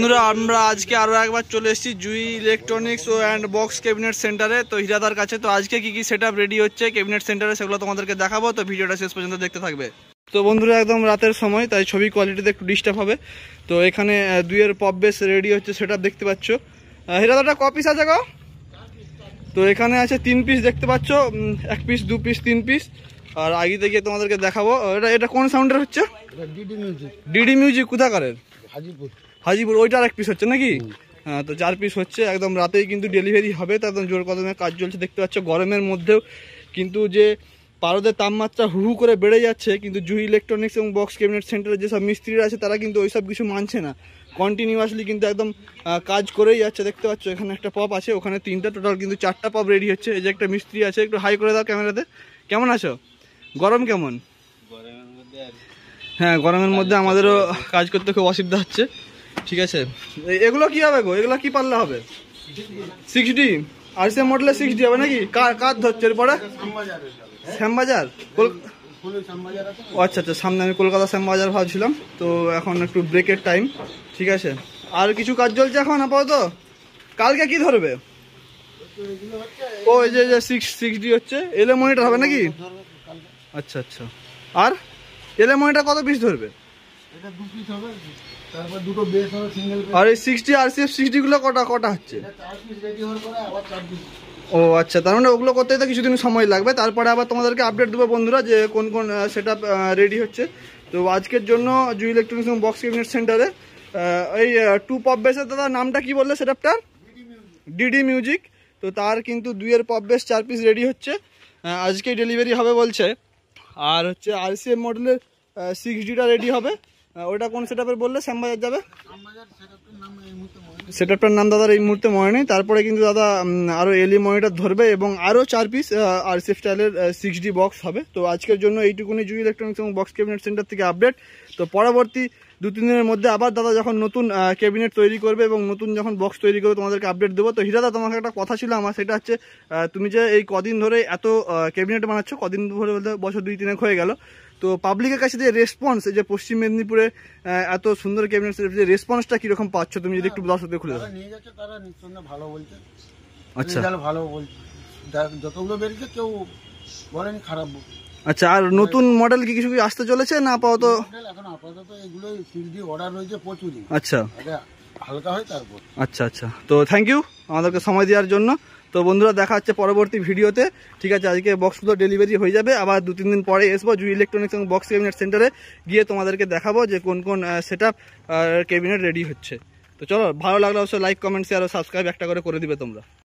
বন্ধুরা আমরা আজকে আরও একবার চলে এসেছি জুই ইলেকট্রনিক্স ও অ্যান্ড বক্স ক্যাবিনেট সেন্টারে তো হিরাদার কাছে তো আজকে কি কি সেট রেডি হচ্ছে ক্যাবিনেট সেন্টারে সেগুলো তোমাদেরকে দেখাবো তো ভিডিওটা শেষ পর্যন্ত দেখতে থাকবে তো বন্ধুরা একদম রাতের সময় তাই ছবি কোয়ালিটিতে একটু ডিস্টার্ব হবে তো এখানে দুইয়ের পপ বেস রেডি হচ্ছে সেটা দেখতে পাচ্ছ হিরাদারটা ক পিস আছে গো তো এখানে আছে তিন পিস দেখতে পাচ্ছ এক পিস দু পিস তিন পিস আর আগে থেকে তোমাদেরকে দেখাবো এটা এটা কোন সাউন্ডের হচ্ছে ডিডি মিউজিক ডিডি মিউজিক কোথাকারের হাজিপুর হাজিপুর ওইটার এক পিস হচ্ছে নাকি হ্যাঁ তো চার পিস হচ্ছে একদম রাতেই কিন্তু ডেলিভারি হবে তো একদম জোর কদমে কাজ চলছে দেখতে পাচ্ছ গরমের মধ্যেও কিন্তু যে পারদের তাপমাত্রা হু করে বেড়ে যাচ্ছে কিন্তু জুহি ইলেকট্রনিক্স এবং বক্স ক্যাবিনেট সেন্টারে যেসব মিস্ত্রিরা আছে তারা কিন্তু ওইসব কিছু মানছে না কন্টিনিউয়াসলি কিন্তু একদম কাজ করেই যাচ্ছে দেখতে পাচ্ছ এখানে একটা পপ আছে ওখানে তিনটা টোটাল কিন্তু চারটা পপ রেডি হচ্ছে এই যে একটা মিস্ত্রি আছে একটু হাই করে দাও ক্যামেরাতে কেমন আছো গরম কেমন হ্যাঁ গরমের মধ্যে আমাদেরও কাজ করতে খুব অসুবিধা হচ্ছে ঠিক আছে এগুলো কি হবে গো এগুলো কি পারলে হবে সিক্স ডি আর সে মডেলে সিক্স ডি হবে নাকি কার কার ধরছে এরপরে শ্যামবাজার ও আচ্ছা আচ্ছা সামনে আমি কলকাতা শ্যামবাজার ভাবছিলাম তো এখন একটু ব্রেকের টাইম ঠিক আছে আর কিছু কাজ চলছে এখন আপাতত কালকে কি ধরবে ও এই যে সিক্স সিক্স ডি হচ্ছে এলে মনিটর হবে নাকি আচ্ছা আচ্ছা আর এলেমনিটা কত পিস ধরবে এটা দু পিস আর এই 60 আরসিএফ কটা কটা হচ্ছে ও আচ্ছা তার মানে ওগুলো করতে তো কিছুদিন সময় লাগবে তারপরে আবার তোমাদেরকে আপডেট দেবো বন্ধুরা যে কোন কোন সেট রেডি হচ্ছে তো আজকের জন্য জু ইলেকট্রনিক্স বক্স ইউনিট সেন্টারে এই টু পপ বেসের দাদা নামটা কি বললে সেটআপটার ডিডি মিউজিক তো তার কিন্তু দুইয়ের পপ বেস চার পিস রেডি হচ্ছে আজকেই ডেলিভারি হবে বলছে আর হচ্ছে আরসিএম মডেলের সিক্স ডিটা রেডি হবে ওটা কোন সেট বললে শ্যামবাজার যাবে সেটআপটার নাম দাদার এই মুহূর্তে মনে নেই তারপরে কিন্তু দাদা আরও এলই মনিটার ধরবে এবং আরও চার পিস আর সি স্টাইলের সিক্স ডি বক্স হবে তো আজকের জন্য এইটুকুনি জুই ইলেকট্রনিক্স এবং বক্স ক্যাবিনেট সেন্টার থেকে আপডেট তো পরবর্তী দু তিন দিনের মধ্যে আবার দাদা যখন নতুন ক্যাবিনেট তৈরি করবে এবং নতুন যখন বক্স তৈরি করবে তোমাদেরকে আপডেট দেবো তো হিরাদা তোমাকে একটা কথা ছিল আমার সেটা হচ্ছে তুমি যে এই কদিন ধরে এত ক্যাবিনেট বানাচ্ছ কদিন ধরে বলতে বছর দুই তিনেক হয়ে গেল তো পাবলিকের কাছে যে রেসপন্স যে পশ্চিম মেদিনীপুরে এত সুন্দর ক্যাবিনেট যে রেসপন্স রেসপন্সটা কিরকম পাচ্ছ তুমি যদি একটু দর্শকদের খুলে দাও নিয়ে যাচ্ছে তারা নিঃসন্দেহে ভালো বলছে আচ্ছা ভালো বলছে যতগুলো বেরিয়েছে কেউ বলেনি খারাপ আচ্ছা আর নতুন মডেল কি কিছু আসতে চলেছে না আপাতত এখন আপাতত এগুলোই সিলডি অর্ডার রয়েছে প্রচুরই আচ্ছা হালকা হয় তারপর আচ্ছা আচ্ছা তো থ্যাংক ইউ আমাদেরকে সময় দেওয়ার জন্য তো বন্ধুরা দেখা হচ্ছে পরবর্তী ভিডিওতে ঠিক আছে আজকে বক্সগুলো ডেলিভারি হয়ে যাবে আবার দু তিন দিন পরে এসবো জুই ইলেকট্রনিক্স এবং বক্স ক্যাবিনেট সেন্টারে গিয়ে তোমাদেরকে দেখাবো যে কোন কোন সেট আপ ক্যাবিনেট রেডি হচ্ছে তো চলো ভালো লাগলে অবশ্যই লাইক কমেন্ট শেয়ার ও সাবস্ক্রাইব একটা করে করে দিবে তোমরা